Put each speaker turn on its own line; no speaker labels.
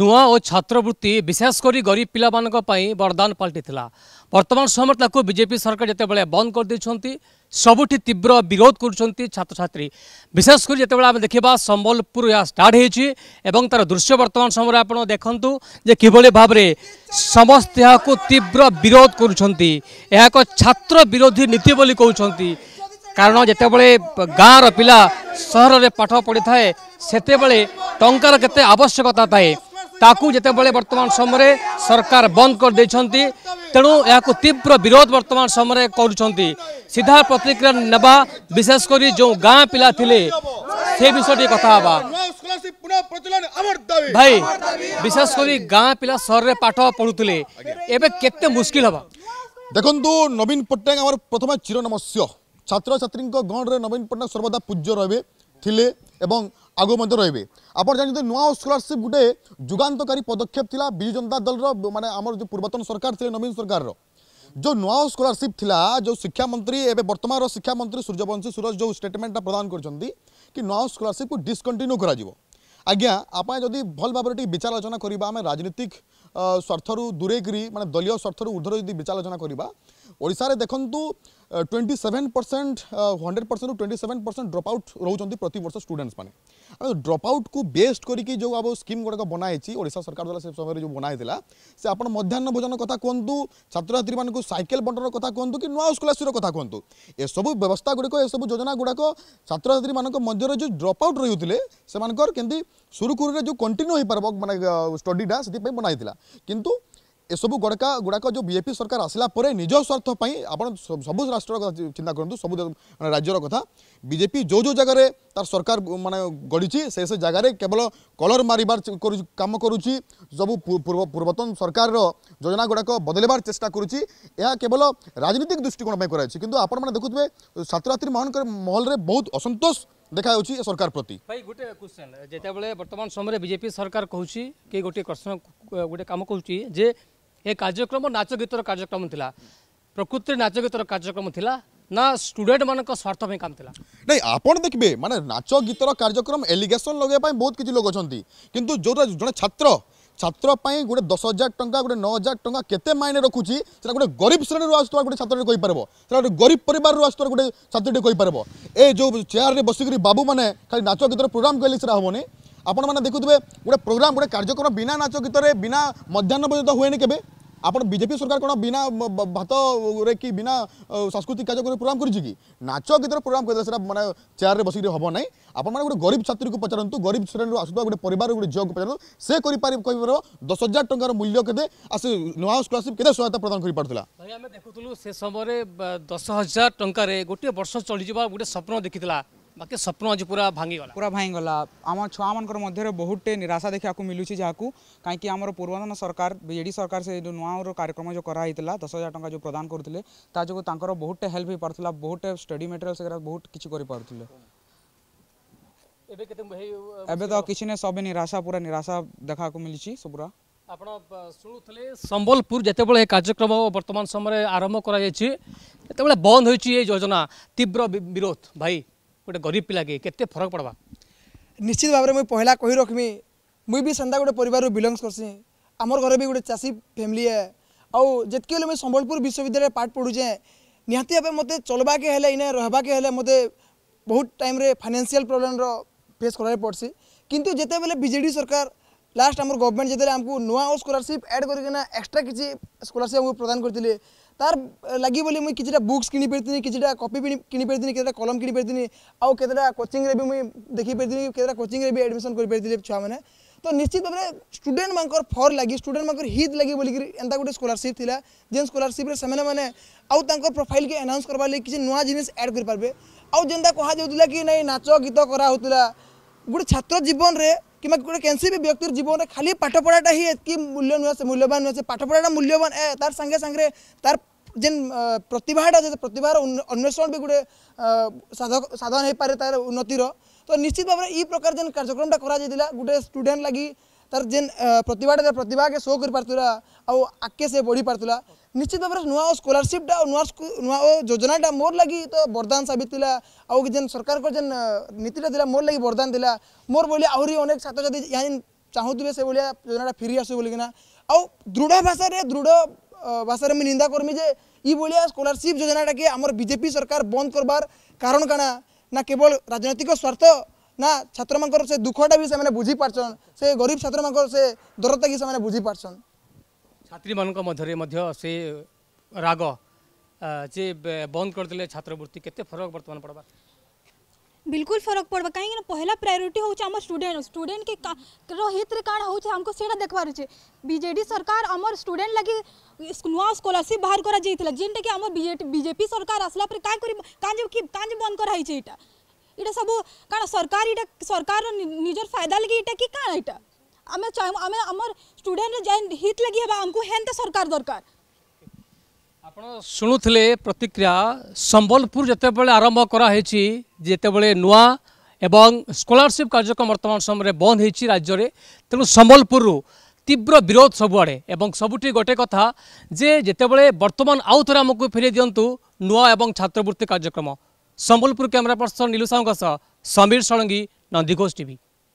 ନୂଆ ଓ ଛାତ୍ରବୃତ୍ତି ବିଶେଷ କରି ଗରିବ ପିଲାମାନଙ୍କ ପାଇଁ ବରଦାନ ପାଲଟିଥିଲା ବର୍ତ୍ତମାନ ସମୟରେ ତାକୁ ବିଜେପି ସରକାର ଯେତେବେଳେ ବନ୍ଦ କରିଦେଇଛନ୍ତି ସବୁଠି ତୀବ୍ର ବିରୋଧ କରୁଛନ୍ତି ଛାତ୍ରଛାତ୍ରୀ ବିଶେଷ କରି ଯେତେବେଳେ ଆମେ ଦେଖିବା ସମ୍ବଲପୁର ଏହା ଷ୍ଟାର୍ଟ ହୋଇଛି ଏବଂ ତା'ର ଦୃଶ୍ୟ ବର୍ତ୍ତମାନ ସମୟରେ ଆପଣ ଦେଖନ୍ତୁ ଯେ କିଭଳି ଭାବରେ ସମସ୍ତେ ଏହାକୁ ତୀବ୍ର ବିରୋଧ କରୁଛନ୍ତି ଏହା ଏକ ଛାତ୍ର ବିରୋଧୀ ନୀତି ବୋଲି କହୁଛନ୍ତି କାରଣ ଯେତେବେଳେ ଗାଁର ପିଲା ସହରରେ ପାଠ ପଢ଼ିଥାଏ ସେତେବେଳେ ଟଙ୍କାର କେତେ ଆବଶ୍ୟକତା ଥାଏ ତାକୁ ଯେତେବେଳେ ବର୍ତ୍ତମାନ ସମୟରେ ସରକାର ବନ୍ଦ କରିଦେଇଛନ୍ତି ତେଣୁ ଏହାକୁ ତୀବ୍ର ବିରୋଧ ବର୍ତ୍ତମାନ ସମୟରେ କରୁଛନ୍ତି ସିଧା ପ୍ରତିକ୍ରିୟା ନେବା ବିଶେଷ କରି ଯେଉଁ ଗାଁ ପିଲା ଥିଲେ ସେ ବିଷୟଟି କଥା ହେବା
ଭାଇ ବିଶେଷ କରି ଗାଁ ପିଲା ସହରରେ ପାଠ ପଢ଼ୁଥିଲେ ଏବେ କେତେ ମୁସ୍କିଲ ହେବା ଦେଖନ୍ତୁ ନବୀନ ପଟ୍ଟନାୟକ ଆମର ପ୍ରଥମେ ଚିରନମସ୍ୟ ଛାତ୍ରଛାତ୍ରୀଙ୍କ ଗଣରେ ନବୀନ ପଟ୍ଟନାୟକ ସର୍ବଦା ପୂଜ୍ୟ ରହିବେ ଥିଲେ ଏବଂ ଆଗକୁ ମଧ୍ୟ ରହିବେ ଆପଣ ଜାଣିଛନ୍ତି ନୂଆ ସ୍କଲାରସିପ୍ ଗୋଟେ ଯୁଗାନ୍ତକାରୀ ପଦକ୍ଷେପ ଥିଲା ବିଜୁ ଜନତା ଦଳର ମାନେ ଆମର ଯେଉଁ ପୂର୍ବତନ ସରକାର ଥିଲେ ନବୀନ ସରକାରର ଯେଉଁ ନୂଆ ସ୍କଲାରସିପ୍ ଥିଲା ଯେଉଁ ଶିକ୍ଷାମନ୍ତ୍ରୀ ଏବେ ବର୍ତ୍ତମାନର ଶିକ୍ଷାମନ୍ତ୍ରୀ ସୂର୍ଯ୍ୟବଂଶୀ ସୁରଜ ଯେଉଁ ଷ୍ଟେଟମେଣ୍ଟଟା ପ୍ରଦାନ କରିଛନ୍ତି କି ନୂଆ ସ୍କଲାରସିପ୍କୁ ଡିସ୍କଣ୍ଟିନ୍ୟୁ କରାଯିବ ଆଜ୍ଞା ଆପଣ ଯଦି ଭଲ ଭାବରେ ଟିକେ ବିଚାର ଆଲୋଚନା କରିବା ଆମେ ରାଜନୀତିକ ସ୍ୱାର୍ଥରୁ ଦୂରେଇକରି ମାନେ ଦଳୀୟ ସ୍ୱାର୍ଥରୁ ଉର୍ଦ୍ଧ୍ୱରେ ଯଦି ବିଚାର ଆଲୋଚନା କରିବା ওড়শার দেখুন twenty seven percent hundred percent twenty seven percent drop out রোচান প্রতবর্ষ স্টুডেন্টস মানে আমি ড্রপ আউট কু বেস্ট করি যে আব স্কিম গুড়াক বনাইছি ওড়শা সরকার দ্বারা সে সময় যে বনাই সে আপনার মধ্যাহ্ন ভোজন কথা কুহতু ছাত্রছাত্রী মানুষ সাইকেল বন্টন কথা কুহতু কি নূয়া স্কলারশিপর কথা কুহতু এসব ব্যবস্থা গুড়িক এসব যোজনা গুড়াক ছাত্রছাত্রী মানুষ মধ্যে যে ড্রপ আউট রয়েছে সে কেমি সুরুখুরুরে যে কন্টিনিউ হয়ে পাব মানে স্টডিটা সেপা বনাই কিন্তু এসবু গড়কা গুড়াক যে বিজেপি সরকার আসলা পরে নিজ স্বার্থ পাই আপনার সবু রাষ্ট্র কথা চিন্তা করতু সবু মানে রাজ্যর কথা বিজেপি যে যে জায়গায় তার সরকার মানে গড়িছি সে সে জায়গায় কেবল কলর মারিবার কাম করুছি সবু পূর্বতন সরকারর যোজনা গুড়াক বদলবার চেষ্টা করুছি এ কেবল রাজনৈতিক দৃষ্টিকোণ পাই করাছে কিন্তু আপনার দেখুবে ছাত্রছাত্রী মহলরে বহু অসন্তোষ দেখা যাচ্ছে সরকার প্রতি
ভাই গোটে কোশ্চেন যেতবে বর্তমান সময় বিজেপি সরকার কুচি কি গোটি প্রশ্ন গোটে কাম কুচি যে ଏ କାର୍ଯ୍ୟକ୍ରମ ନାଚ ଗୀତର କାର୍ଯ୍ୟକ୍ରମ ଥିଲା ପ୍ରକୃତିରେ ନାଚ ଗୀତର କାର୍ଯ୍ୟକ୍ରମ ଥିଲା ନା ଷ୍ଟୁଡେଣ୍ଟମାନଙ୍କ ସ୍ୱାର୍ଥ ପାଇଁ କାମ ଥିଲା
ନାଇଁ ଆପଣ ଦେଖିବେ ମାନେ ନାଚ ଗୀତର କାର୍ଯ୍ୟକ୍ରମ ଏଲିଗେସନ୍ ଲଗାଇବା ପାଇଁ ବହୁତ କିଛି ଲୋକ ଅଛନ୍ତି କିନ୍ତୁ ଯେଉଁଟା ଜଣେ ଛାତ୍ର ছাত্র পাই গোটে দশ হাজার টঙ্কা গোটে ন হাজার টঙ্কা কেতে মাইনে রখুছি সেটা গোটে গরিব শ্রেণীর আসুথা গোটে ছাত্রটি কইপারব সেটা গোটে গরিব পরিবার আসুথা গোটে ছাত্রটি কইপারব এই যে চেয়ারে বসিকি বাবু মানে খালি নাচ গীতর প্রোগ্রাম কলে সেটা হবনি আপনার দেখুবে গোটে প্রোগ্রাম গোটে কার্যক্রম বিনা নাচ গীতরে বিনা মধ্যাহ্ন পর্যন্ত হুয়ে কেবে আপনার বিজেপি সরকার কোণ বিনা ভাতরে কি বিনা সাংস্কৃতিক কার্যক্রম প্রোগ্রাম করেছে কি নাচ গীতর প্রোগ্রাম করে সেটা মানে চেয়ারে বসিকি হব না আপনার গোটে গরিব ছাত্রীকে পচারতু গরিব শ্রেণীর আসুক গোটে পরিবার গোটে ঝিউকে পচারতু সে করে কহিপার দশ হাজার টাকার মূল্য কেতে আসে নূয়া স্কলারশিপ কেতে সহায়তা প্রদান করে পাড়া
ভাই আমি দেখুলু সে সময় দশ হাজার টাকার গোটিয়ে বর্ষ চলিযা গোটে স্বপ্ন দেখি
ବାକି ସ୍ୱପ୍ନ ଆଜି ପୁରା ଭାଙ୍ଗିଗଲା ପୁରା ଭାଙ୍ଗିଗଲା ଆମ ଛୁଆମାନଙ୍କର ମଧ୍ୟରେ ବହୁତଟେ ନିରାଶା ଦେଖିବାକୁ ମିଳୁଛି ଯାହାକୁ କାହିଁକି ଆମର ପୂର୍ବତନ ସରକାର ବିଜେଡ଼ି ସରକାର ସେ ଯେଉଁ ନୂଆର କାର୍ଯ୍ୟକ୍ରମ ଯେଉଁ କରାହେଇଥିଲା ଦଶ ହଜାର ଟଙ୍କା ଯେଉଁ ପ୍ରଦାନ କରୁଥିଲେ ତା ଯୋଗୁଁ ତାଙ୍କର ବହୁତଟେ ହେଲ୍ପ ହେଇପାରୁଥିଲା ବହୁତଟେ ଷ୍ଟଡି ମେଟେରିଆଲ୍ ସେଗୁଡ଼ା ବହୁତ କିଛି କରିପାରୁଥିଲେ ଏବେ ତ କିଛି ନାହିଁ ସବୁ ନିରାଶା ପୁରା ନିରାଶା ଦେଖିବାକୁ ମିଳିଛି ସବୁ ପୁରା
ଆପଣ ଶୁଣୁଥିଲେ
ସମ୍ବଲପୁର ଯେତେବେଳେ ଏ କାର୍ଯ୍ୟକ୍ରମ ବର୍ତ୍ତମାନ ସମୟରେ
ଆରମ୍ଭ କରାଯାଇଛି ଯେତେବେଳେ ବନ୍ଦ ହୋଇଛି ଏ ଯୋଜନା ତୀବ୍ର ବିରୋଧ ଭାଇ ଗୋଟେ ଗରିବ ପିଲାକେ କେତେ ଫରକ ପଡ଼ବା
ନିଶ୍ଚିତ ଭାବରେ ମୁଇଁ ପହିଲା କହି ରଖ୍ମି ମୁଇଁ ବି ସେନ୍ତା ଗୋଟେ ପରିବାରରୁ ବିଲଙ୍ଗସ୍ କର୍ସି ଆମର ଘରେ ବି ଗୋଟେ ଚାଷୀ ଫ୍ୟାମିଲି ଏ ଆଉ ଯେତ୍କି ହେଲେ ମୁଇଁ ସମ୍ବଲପୁର ବିଶ୍ୱବିଦ୍ୟାଳୟରେ ପାଠ ପଢ଼ୁଛେଁ ନିହାତି ଭାବେ ମୋତେ ଚଲ୍ବାକେ ହେଲେ ଇନେ ରହବାକେ ହେଲେ ମୋତେ ବହୁତ ଟାଇମ୍ରେ ଫାଇନାନ୍ସିଆଲ୍ ପ୍ରୋବ୍ଲେମ୍ର ଫେସ୍ କରିବାକୁ ପଡ଼୍ସି କିନ୍ତୁ ଯେତେବେଳେ ବିଜେଡ଼ି ସରକାର ଲାଷ୍ଟ ଆମର ଗଭର୍ଣ୍ଣମେଣ୍ଟ ଯେତେବେଳେ ଆମକୁ ନୂଆ ସ୍କଲାରସିପ୍ ଆଡ଼୍ କରିକିନା ଏକ୍ସଟ୍ରା କିଛି ସ୍କଲାରସିପ୍ ଆମକୁ ପ୍ରଦାନ କରିଥିଲେ ତାର ଲାଗି ବୋଲି ମୁଇଁ କିଛିଟା ବୁକ୍ସ କିଣିପାରିଥିଲି କିଛିଟା କପି କିଣିପାରିଥିଲି କେତେଟା କଲମ କିଣିପାରିଥିଲି ଆଉ କେତେଟା କୋଚିଂରେ ବି ମୁଇଁ ଦେଖିପାରିଥିଲି କେତେଟା କୋଚିଂରେ ବି ଆଡ଼ମିସନ୍ କରିପାରିଥିଲି ଛୁଆମାନେ ତ ନିଶ୍ଚିତ ଭାବରେ ଷ୍ଟୁଡେଣ୍ଟମାନଙ୍କର ଫର୍ ଲାଗି ଷ୍ଟୁଡେଣ୍ଟମାନଙ୍କର ହିତ୍ ଲାଗି ବୋଲିକିରି ଏନ୍ତା ଗୋଟେ ସ୍କଲାରସିପ୍ ଥିଲା ଯେନ୍ ସ୍କଲାରସିପ୍ରେ ସେମାନେ ମାନେ ଆଉ ତାଙ୍କର ପ୍ରୋଫାଇଲ୍କେ ଆନାଉନ୍ସ କରବାର୍ ଲାଗି କିଛି ନୂଆ ଜିନିଷ ଆଡ଼୍ କରିପାରିବେ ଆଉ ଯେନ୍ତା କୁହାଯାଉଥିଲା କି ନାଇଁ ନାଚ ଗୀତ କରାହେଉଥିଲା ଗୋଟେ ଛାତ୍ର ଜୀବନରେ কিংবা গোটে কেনসি বি ব্যক্তির জীবনে খালি পাঠপড়াটা হি এতকি মূল্য নুহে সে মূল্যবান নুহে সে পাঠপড়াটা মূল্যবান এ তার সাঙ্গে সাঙ্গে তার যেন প্রতিভাটা যে প্রতিভার অন্বেষণ বি গোটে সাধক সাধন হয়েপরে তার উন্নতির তো নিশ্চিত ভাবে এই প্রকার যেন কার্যক্রমটা করা যাই গোটে স্টুডেন্ট লাগি তার যেন প্রতিভাটা প্রতিভাকে শো করে পারা আগে সে বড়ি পারা ନିଶ୍ଚିତ ଭାବରେ ନୂଆ ସ୍କଲାରସିପ୍ଟା ନୂଆ ନୂଆ ଯୋଜନାଟା ମୋର ଲାଗି ତ ବରଦାନ ସାବିତ ଥିଲା ଆଉ ଯେନ୍ ସରକାରଙ୍କର ଯେନ୍ ନୀତିଟା ଥିଲା ମୋର ଲାଗି ବରଦାନ ଥିଲା ମୋର ଭଳି ଆହୁରି ଅନେକ ଛାତ୍ରଛାତ୍ରୀ ଏହା ଯେନ୍ ଚାହୁଁଥିବେ ସେଭଳିଆ ଯୋଜନାଟା ଫେରି ଆସୁ ବୋଲିକିନା ଆଉ ଦୃଢ଼ ଭାଷାରେ ଦୃଢ଼ ଭାଷାରେ ମୁଇଁ ନିନ୍ଦା କର୍ମି ଯେ ଇଭଳିଆ ସ୍କଲାରସିପ୍ ଯୋଜନାଟାକେ ଆମର ବିଜେପି ସରକାର ବନ୍ଦ କରବାର କାରଣ କାଣା ନା କେବଳ ରାଜନୈତିକ ସ୍ୱାର୍ଥ ନା ଛାତ୍ରମାନଙ୍କର ସେ ଦୁଃଖଟା ବି ସେମାନେ ବୁଝିପାରଛନ୍ ସେ ଗରିବ ଛାତ୍ରମାନଙ୍କର ସେ ଦରଦଟାକି ସେମାନେ ବୁଝିପାରଛନ୍
छात्री मान से राग जे बंद ବନ୍ଦ କରିଦେଲେ ଛାତ୍ରବୃତ୍ତି କେତେ ଫରକ ବର୍ତ୍ତମାନ ପଡ଼ବା
बिल्कुल फरक पड़वा कहीं पहला प्रायोरीट हूँ आम स्टूडेंट स्टूडेंट के हित काण हूँ आमको सीटा देखबार अच्छे बीजेडी सरकार आम स्टूडेंट लगी नुआ स्कलारशिप बाहर कर जाइला जेनटा कि आम बीजेपी सरकार आसला पर क्या कर बंद कराई यहाँ सब कारण सरकार सरकार निजर फायदा लगे ये कि क्या यहाँ ଆମେ ଆମେ ଆମର ଷ୍ଟୁଡେଣ୍ଟ ଯେନ୍ ହିତ୍ ଲାଗି ହେବା ଆମକୁ ହେନ୍ତା ସରକାର ଦରକାର
ଆପଣ ଶୁଣୁଥିଲେ ପ୍ରତିକ୍ରିୟା ସମ୍ବଲପୁର ଯେତେବେଳେ ଆରମ୍ଭ କରାହେଇଛି ଯେତେବେଳେ ନୂଆ ଏବଂ ସ୍କଲାରସିପ୍ କାର୍ଯ୍ୟକ୍ରମ ବର୍ତ୍ତମାନ ସମୟରେ ବନ୍ଦ ହେଇଛି ରାଜ୍ୟରେ ତେଣୁ ସମ୍ବଲପୁରରୁ ତୀব্র বিরোধ সবুড়ে এবং সবুটি গোটে কথা যে যেতবে বর্তমান আউথরে আমি ফেরাই দিও নূয়া এবং ছাত্রবৃত্তি কার্যক্রম সম্বলপুর ক্যামেরা পর্সন নীলু সাউঙ্ সহ সমীর ষড়ঙ্গী নন্দীঘোষ টিভি